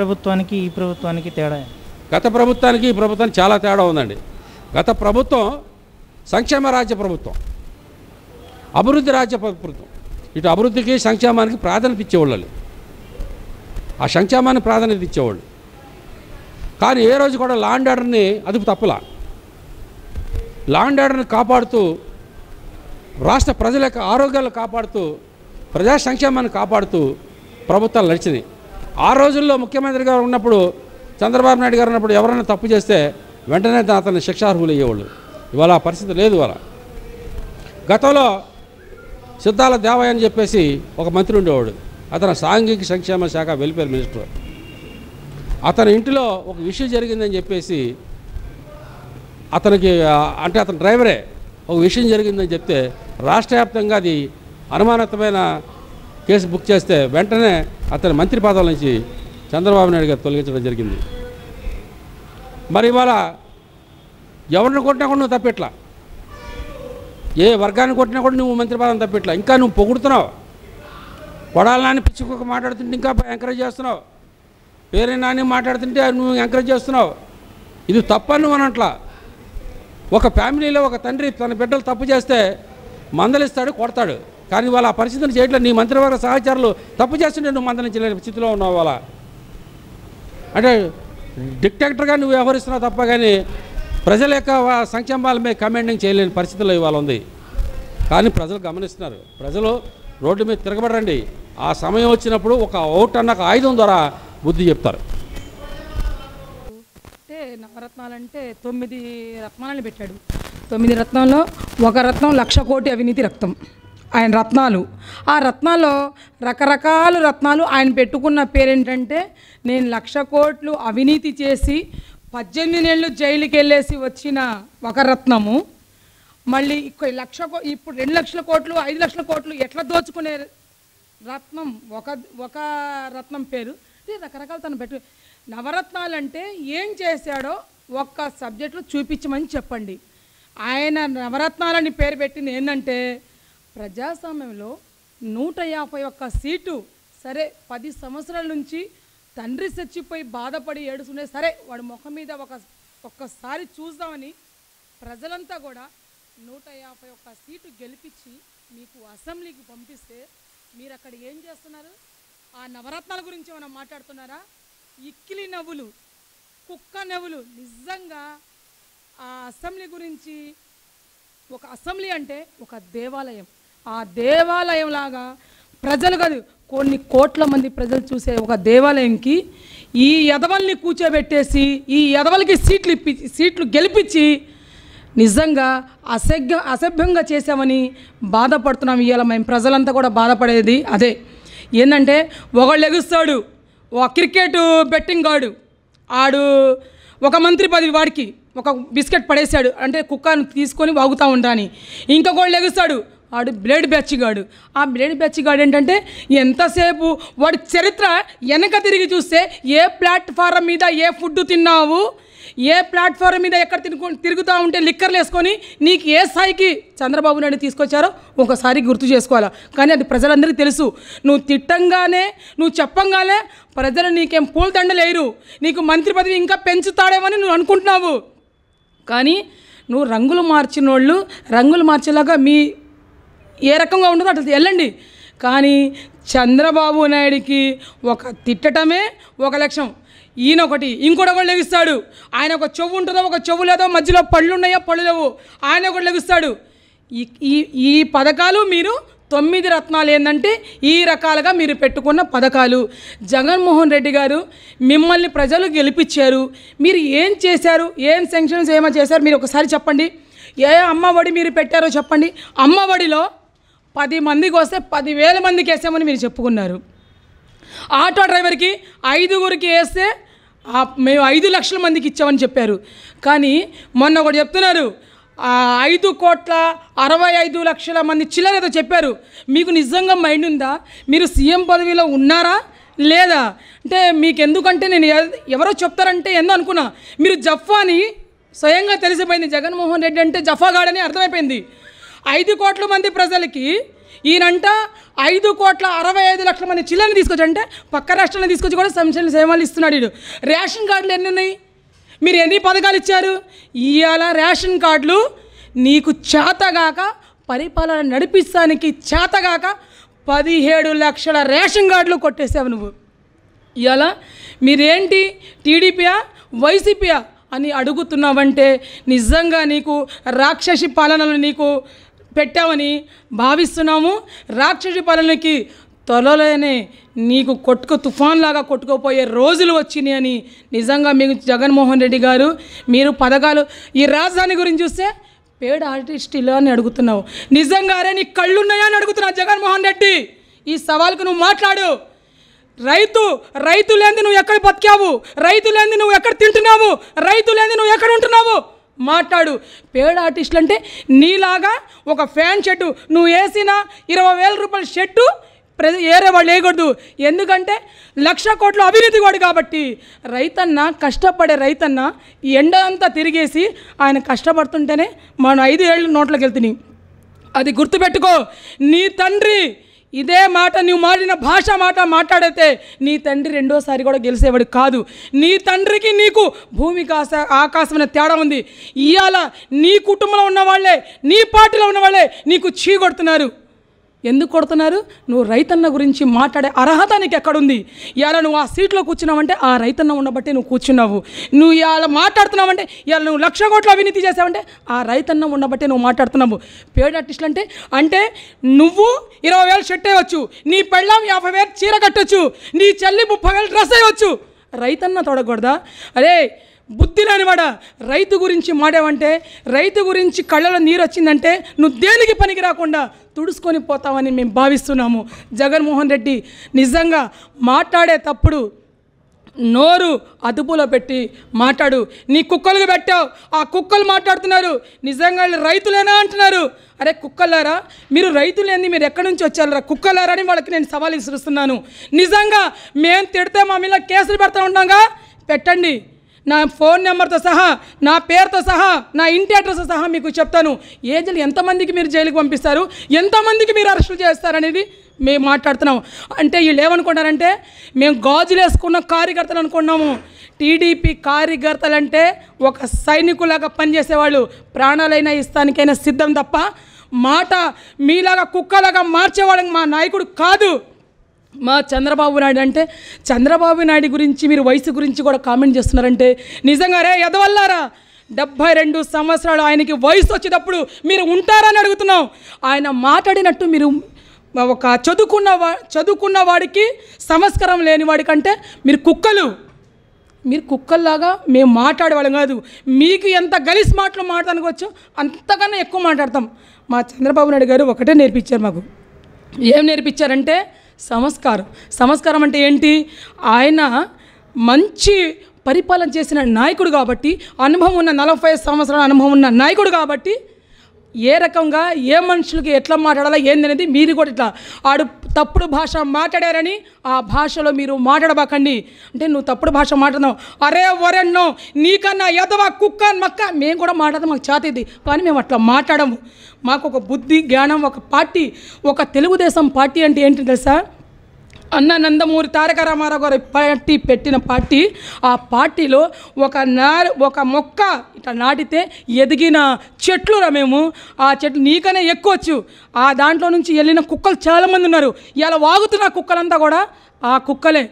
ప్రభుత్వానికి ఈ ప్రభుత్వానికి తేడా గత ప్రభుత్వానికి ఈ ప్రభుత్వానికి చాలా తేడా ఉందండి గత ప్రభుత్వం సంక్షేమ రాజ్య ప్రభుత్వం అభివృద్ధి రాజ్య ప్రభుత్వం ఇటు అభివృద్ధికి సంక్షేమానికి ప్రాధాన్యత ఇచ్చేవాళ్ళు ఆ సంక్షేమానికి ప్రాధాన్యత ఇచ్చేవాళ్ళు కానీ ఏ రోజు కూడా లాండ్ ఆర్డర్ని అదుపు తప్పలా లాండ్ ఆర్డర్ని కాపాడుతూ రాష్ట్ర ప్రజల యొక్క ఆరోగ్యాలు కాపాడుతూ ప్రజా సంక్షేమాన్ని కాపాడుతూ ప్రభుత్వాలు నడిచినాయి ఆ రోజుల్లో ముఖ్యమంత్రి గారు ఉన్నప్పుడు చంద్రబాబు నాయుడు గారు ఉన్నప్పుడు ఎవరైనా తప్పు చేస్తే వెంటనే అతన్ని శిక్షార్హులు అయ్యేవాళ్ళు ఇవాళ పరిస్థితి లేదు ఇవాళ గతంలో సిద్ధాల దేవయ్య అని చెప్పేసి ఒక మంత్రి ఉండేవాడు అతను సాంఘిక సంక్షేమ శాఖ వెల్ఫేర్ మినిస్టర్ అతని ఇంటిలో ఒక ఇష్యూ జరిగిందని చెప్పేసి అతనికి అంటే అతని డ్రైవరే ఒక విషయం జరిగిందని చెప్తే రాష్ట్ర వ్యాప్తంగా అది అనుమానతమైన కేసు బుక్ చేస్తే వెంటనే అతని మంత్రి పదవుల నుంచి చంద్రబాబు నాయుడు గారు తొలగించడం జరిగింది మరి ఇవాళ ఎవరిని కొట్టినా కూడా నువ్వు తప్పిట్లా ఏ వర్గాన్ని కొట్టినా కూడా నువ్వు మంత్రి పదం తప్పిట్లా ఇంకా నువ్వు పొగుడుతున్నావు కొడాలి నాని పిచ్చుకొక మాట్లాడుతుంటే ఇంకా ఎంకరేజ్ చేస్తున్నావు పేరే నాని మాట్లాడుతుంటే నువ్వు ఎంకరేజ్ చేస్తున్నావు ఇది తప్పని నువ్వు అనట్లా ఒక ఫ్యామిలీలో ఒక తండ్రి తన బిడ్డలు తప్పు చేస్తే మందలిస్తాడు కొడతాడు కానీ వాళ్ళ ఆ పరిస్థితిని చేయట్లేదు నీ మంత్రివర్గ సహచారులు తప్పు చేస్తుంటే నువ్వు మంత్రించలేని స్థితిలో ఉన్నావు వాళ్ళ అంటే డిక్టేటర్గా నువ్వు వ్యవహరిస్తున్నావు తప్ప కానీ ప్రజల యొక్క సంక్షేమాల మీద కమాండింగ్ చేయలేని పరిస్థితిలో ఇవాళ ఉంది కానీ ప్రజలు గమనిస్తున్నారు ప్రజలు రోడ్డు మీద తిరగబడండి ఆ సమయం వచ్చినప్పుడు ఒక ఓట్ అన్న ఆయుధం ద్వారా బుద్ధి చెప్తారు అంటే నవరత్నాలు అంటే తొమ్మిది రత్నాలను పెట్టాడు తొమ్మిది రత్నంలో ఒక రత్నం లక్ష కోటి అవినీతి రక్తం ఆయన రత్నాలు ఆ రత్నాల్లో రకరకాల రత్నాలు ఆయన పెట్టుకున్న పేరేంటంటే నేను లక్ష కోట్లు అవినీతి చేసి పద్దెనిమిది నెలలు జైలుకి వెళ్ళేసి వచ్చిన ఒక రత్నము మళ్ళీ లక్ష ఇప్పుడు రెండు లక్షల కోట్లు ఐదు లక్షల కోట్లు ఎట్లా దోచుకునే రత్నం ఒక ఒక రత్నం పేరు రకరకాల తను పెట్టు నవరత్నాలు అంటే ఏం చేశాడో ఒక్క సబ్జెక్టులో చూపించమని చెప్పండి ఆయన నవరత్నాలని పేరు పెట్టింది ఏంటంటే ప్రజాస్వామ్యంలో నూట యాభై ఒక్క సీటు సరే పది సంవత్సరాల నుంచి తండ్రి చచ్చిపోయి బాధపడి ఏడుస్తుండే సరే వాడి ముఖం మీద ఒక ఒక్కసారి చూద్దామని ప్రజలంతా కూడా నూట యాభై ఒక్క సీటు గెలిపించి మీకు అసెంబ్లీకి పంపిస్తే మీరు అక్కడ ఏం చేస్తున్నారు ఆ నవరత్నాల గురించి మనం మాట్లాడుతున్నారా ఇక్కిలి నవ్వులు కుక్క నవ్వులు నిజంగా ఆ అసెంబ్లీ గురించి ఒక అసెంబ్లీ అంటే ఒక దేవాలయం ఆ దేవాలయంలాగా ప్రజలు కాదు కొన్ని కోట్ల మంది ప్రజలు చూసే ఒక దేవాలయంకి ఈ ఎదవల్ని కూర్చోబెట్టేసి ఈ ఎదవలకి సీట్లు ఇప్పి సీట్లు గెలిపించి నిజంగా అసభ్య అసభ్యంగా చేశామని బాధపడుతున్నాం ఇవాళ మేము ప్రజలంతా కూడా బాధపడేది అదే ఏంటంటే ఒకళ్ళు ఎగుస్తాడు ఒక క్రికెట్ బెట్టింగ్ ఆడు ఆడు ఒక మంత్రి పది వాడికి ఒక బిస్కెట్ పడేశాడు అంటే కుక్కను తీసుకొని వాగుతూ ఉంటాను ఇంకొకళ్ళు ఎగుస్తాడు ఆడు బ్లేడ్ బెచ్చగాడు ఆ బ్లేడ్ బెచ్చగాడు ఏంటంటే ఎంతసేపు వాడి చరిత్ర వెనక తిరిగి చూస్తే ఏ ప్లాట్ఫారం మీద ఏ ఫుడ్ తిన్నావు ఏ ప్లాట్ఫారం మీద ఎక్కడ తిరుగు తిరుగుతూ ఉంటే లిక్కర్లు వేసుకొని నీకు ఏ స్థాయికి చంద్రబాబు నాయుడు తీసుకొచ్చారో ఒకసారి గుర్తు చేసుకోవాలా కానీ అది ప్రజలందరికీ తెలుసు నువ్వు తిట్టంగానే నువ్వు చెప్పంగానే ప్రజలు నీకేం లేరు నీకు మంత్రి పదవి ఇంకా పెంచుతాడేమని నువ్వు అనుకుంటున్నావు కానీ నువ్వు రంగులు మార్చిన వాళ్ళు రంగులు మార్చేలాగా మీ ఏ రకంగా ఉండదో అట్లా వెళ్ళండి కానీ చంద్రబాబు నాయుడికి ఒక తిట్టటమే ఒక లక్ష్యం ఈయన ఒకటి ఇంకోటి ఒకటి లెగిస్తాడు ఆయన ఒక చెవు ఉంటుందో ఒక చెవు లేదో మధ్యలో పళ్ళు ఉన్నాయో పళ్ళు లేవు ఆయన ఒకటి లెగిస్తాడు ఈ ఈ పథకాలు మీరు తొమ్మిది రత్నాలు ఏంటంటే ఈ రకాలుగా మీరు పెట్టుకున్న పథకాలు జగన్మోహన్ రెడ్డి గారు మిమ్మల్ని ప్రజలు గెలిపించారు మీరు ఏం చేశారు ఏం సెంక్షన్స్ ఏమో చేశారు మీరు ఒకసారి చెప్పండి ఏ అమ్మఒడి మీరు పెట్టారో చెప్పండి అమ్మఒడిలో పది మందికి వస్తే పదివేల మందికి వేసామని మీరు చెప్పుకున్నారు ఆటో డ్రైవర్కి ఐదుగురికి వేస్తే మేము ఐదు లక్షల మందికి ఇచ్చామని చెప్పారు కానీ మొన్న ఒకటి చెప్తున్నారు ఐదు కోట్ల అరవై ఐదు లక్షల మంది చిల్లరేదో చెప్పారు మీకు నిజంగా మైండ్ ఉందా మీరు సీఎం పదవిలో ఉన్నారా లేదా అంటే మీకు ఎందుకంటే నేను ఎవరో చెప్తారంటే ఎందు అనుకున్నా మీరు జఫాని స్వయంగా తెలిసిపోయింది జగన్మోహన్ రెడ్డి అంటే జఫాగాడని అర్థమైపోయింది ఐదు కోట్ల మంది ప్రజలకి ఈయనంట ఐదు కోట్ల అరవై ఐదు లక్షల మంది చిల్లని తీసుకొచ్చి అంటే పక్క రాష్ట్రాలను తీసుకొచ్చి కూడా సంక్షేమ సేవలు ఇస్తున్నాడు వీడు రేషన్ కార్డులు ఎన్ని ఉన్నాయి మీరు ఎన్ని పథకాలు ఇచ్చారు ఇవాళ రేషన్ కార్డులు నీకు చేతగాక పరిపాలన నడిపిస్తానికి చేతగాక పదిహేడు లక్షల రేషన్ కార్డులు కొట్టేసావు నువ్వు ఇవాళ మీరేంటి టీడీపీయా వైసీపీయా అని అడుగుతున్నావంటే నిజంగా నీకు రాక్షసి పాలనలు నీకు పెట్టామని భావిస్తున్నాము రాక్షసి పాలనకి త్వరలోనే నీకు కొట్టుకు తుఫాన్లాగా కొట్టుకుపోయే రోజులు వచ్చినాయి అని నిజంగా మీకు జగన్మోహన్ రెడ్డి గారు మీరు పథకాలు ఈ రాజధాని గురించి చూస్తే పేడ్ ఆర్టిస్ట్ ఇలా అని అడుగుతున్నావు నీకు నీ కళ్ళున్నాయా అని అడుగుతున్నావు జగన్మోహన్ రెడ్డి ఈ సవాల్కు నువ్వు మాట్లాడు రైతు రైతు లేని నువ్వు ఎక్కడ బతికావు రైతు లేని నువ్వు ఎక్కడ తింటున్నావు రైతు లేని నువ్వు ఎక్కడ ఉంటున్నావు మాట్లాడు పేడ్ ఆర్టిస్టులు అంటే నీలాగా ఒక ఫ్యాన్ షెడ్ నువ్వు వేసిన ఇరవై వేల రూపాయల షెడ్డు ప్రజలు ఏరే వాళ్ళు వేయకూడదు ఎందుకంటే లక్ష కోట్ల అవినీతి వాడు కాబట్టి రైతన్న కష్టపడే రైతన్న ఎండ అంతా తిరిగేసి ఆయన కష్టపడుతుంటేనే మనం ఐదు ఏళ్ళు నోట్లకి వెళ్తున్నాయి అది గుర్తుపెట్టుకో నీ తండ్రి ఇదే మాట నువ్వు మాడిన భాష మాట మాట్లాడితే నీ తండ్రి రెండోసారి కూడా గెలిచేవాడు కాదు నీ తండ్రికి నీకు భూమి ఆశ ఆకాశమైన తేడా ఉంది ఇవాళ నీ కుటుంబంలో ఉన్న వాళ్ళే నీ పార్టీలో ఉన్న వాళ్ళే నీకు చీగొడుతున్నారు ఎందుకు కొడుతున్నారు నువ్వు రైతన్న గురించి మాట్లాడే అర్హత నీకు ఎక్కడుంది ఇవాళ నువ్వు ఆ సీట్లో కూర్చున్నావంటే ఆ రైతన్న ఉండబట్టి నువ్వు కూర్చున్నావు నువ్వు ఇవాళ మాట్లాడుతున్నావంటే ఇవాళ నువ్వు లక్ష కోట్ల అవినీతి చేసావంటే ఆ రైతన్న ఉండబట్టే నువ్వు మాట్లాడుతున్నావు పేడ్ ఆర్టిస్టులు అంటే అంటే నువ్వు ఇరవై వేలు షెట్ అయ్యవచ్చు నీ పెళ్ళాం యాభై వేలు చీర కట్టొచ్చు నీ చెల్లి ముప్పై వేలు డ్రెస్ అయ్యవచ్చు రైతన్న తొడగకూడదా అరే బుద్ధి లేనివాడ రైతు గురించి మాడావంటే రైతు గురించి కళ్ళలో నీరు వచ్చిందంటే నువ్వు దేనికి పనికి రాకుండా తుడుచుకొని పోతావని మేము భావిస్తున్నాము జగన్మోహన్ రెడ్డి నిజంగా మాట్లాడే తప్పుడు నోరు అదుపులో పెట్టి మాట్లాడు నీ కుక్కలకు పెట్టావు ఆ కుక్కలు మాట్లాడుతున్నారు నిజంగా రైతులేనా అంటున్నారు అరే కుక్కలారా మీరు రైతులేంది మీరు ఎక్కడి నుంచి వచ్చారా కుక్కలారా అని వాళ్ళకి నేను సవాల్ విసురుస్తున్నాను నిజంగా మేము తిడితే మా మీద కేసులు పెడతా ఉండగా పెట్టండి నా ఫోన్ నెంబర్తో సహా నా పేరుతో సహా నా ఇంటి అడ్రస్ సహా మీకు చెప్తాను ఏజెంట్లు ఎంతమందికి మీరు జైలుకి పంపిస్తారు ఎంతమందికి మీరు అరెస్టులు చేస్తారనేది మేము మాట్లాడుతున్నాం అంటే వీళ్ళు ఏమనుకుంటారంటే మేము గాజులు వేసుకున్న కార్యకర్తలు అనుకున్నాము టీడీపీ కార్యకర్తలు అంటే ఒక సైనికులాగా పనిచేసేవాళ్ళు ప్రాణాలైనా ఇస్తానికైనా సిద్ధం తప్ప మాట మీలాగా కుక్కలాగా మార్చేవాళ్ళకి మా నాయకుడు కాదు మా చంద్రబాబు నాయుడు అంటే చంద్రబాబు నాయుడు గురించి మీరు వయసు గురించి కూడా కామెంట్ చేస్తున్నారంటే నిజంగా రే ఎదవల్లారా డెబ్భై రెండు సంవత్సరాలు ఆయనకి వయసు వచ్చేటప్పుడు మీరు ఉంటారని అడుగుతున్నాం ఆయన మాట్లాడినట్టు మీరు ఒక చదువుకున్న వా చదువుకున్న వాడికి సంస్కారం లేని వాడికంటే మీరు కుక్కలు మీరు కుక్కల్లాగా మేము మాట్లాడేవాళ్ళం కాదు మీకు ఎంత గలిస్ మాటలు మాట్లాడనుకోవచ్చు అంతకన్నా ఎక్కువ మాట్లాడతాం మా చంద్రబాబు నాయుడు గారు ఒకటే నేర్పించారు మాకు ఏం నేర్పించారంటే సంస్కారం సంస్కారం అంటే ఏంటి ఆయన మంచి పరిపాలన చేసిన నాయకుడు కాబట్టి అనుభవం ఉన్న నలభై సంవత్సరాల అనుభవం ఉన్న నాయకుడు కాబట్టి ఏ రకంగా ఏ మనుషులకి ఎట్లా మాట్లాడాలా ఏందనేది మీరు కూడా ఇట్లా ఆడు తప్పుడు భాష మాట్లాడారని ఆ భాషలో మీరు మాట్లాడబాకండి అంటే నువ్వు తప్పుడు భాష మాట్లాడదావు అరే వరెన్నో నీకన్నా ఎదవా కుక్క మక్క మేము కూడా మాట్లాడదాం మాకు చేతది కానీ మేము అట్లా మాట్లాడము మాకు ఒక బుద్ధి జ్ఞానం ఒక పార్టీ ఒక తెలుగుదేశం పార్టీ అంటే ఏంటి తెలుసా అన్న నందమూరి తారక రామారావు గారు పార్టీ పెట్టిన పార్టీ ఆ పార్టీలో ఒక నార ఒక మొక్క ఇట్లా నాటితే ఎదిగిన చెట్లురా మేము ఆ చెట్లు నీకనే ఎక్కువచ్చు ఆ దాంట్లో నుంచి వెళ్ళిన కుక్కలు చాలామంది ఉన్నారు ఇలా వాగుతున్న కుక్కలంతా కూడా ఆ కుక్కలే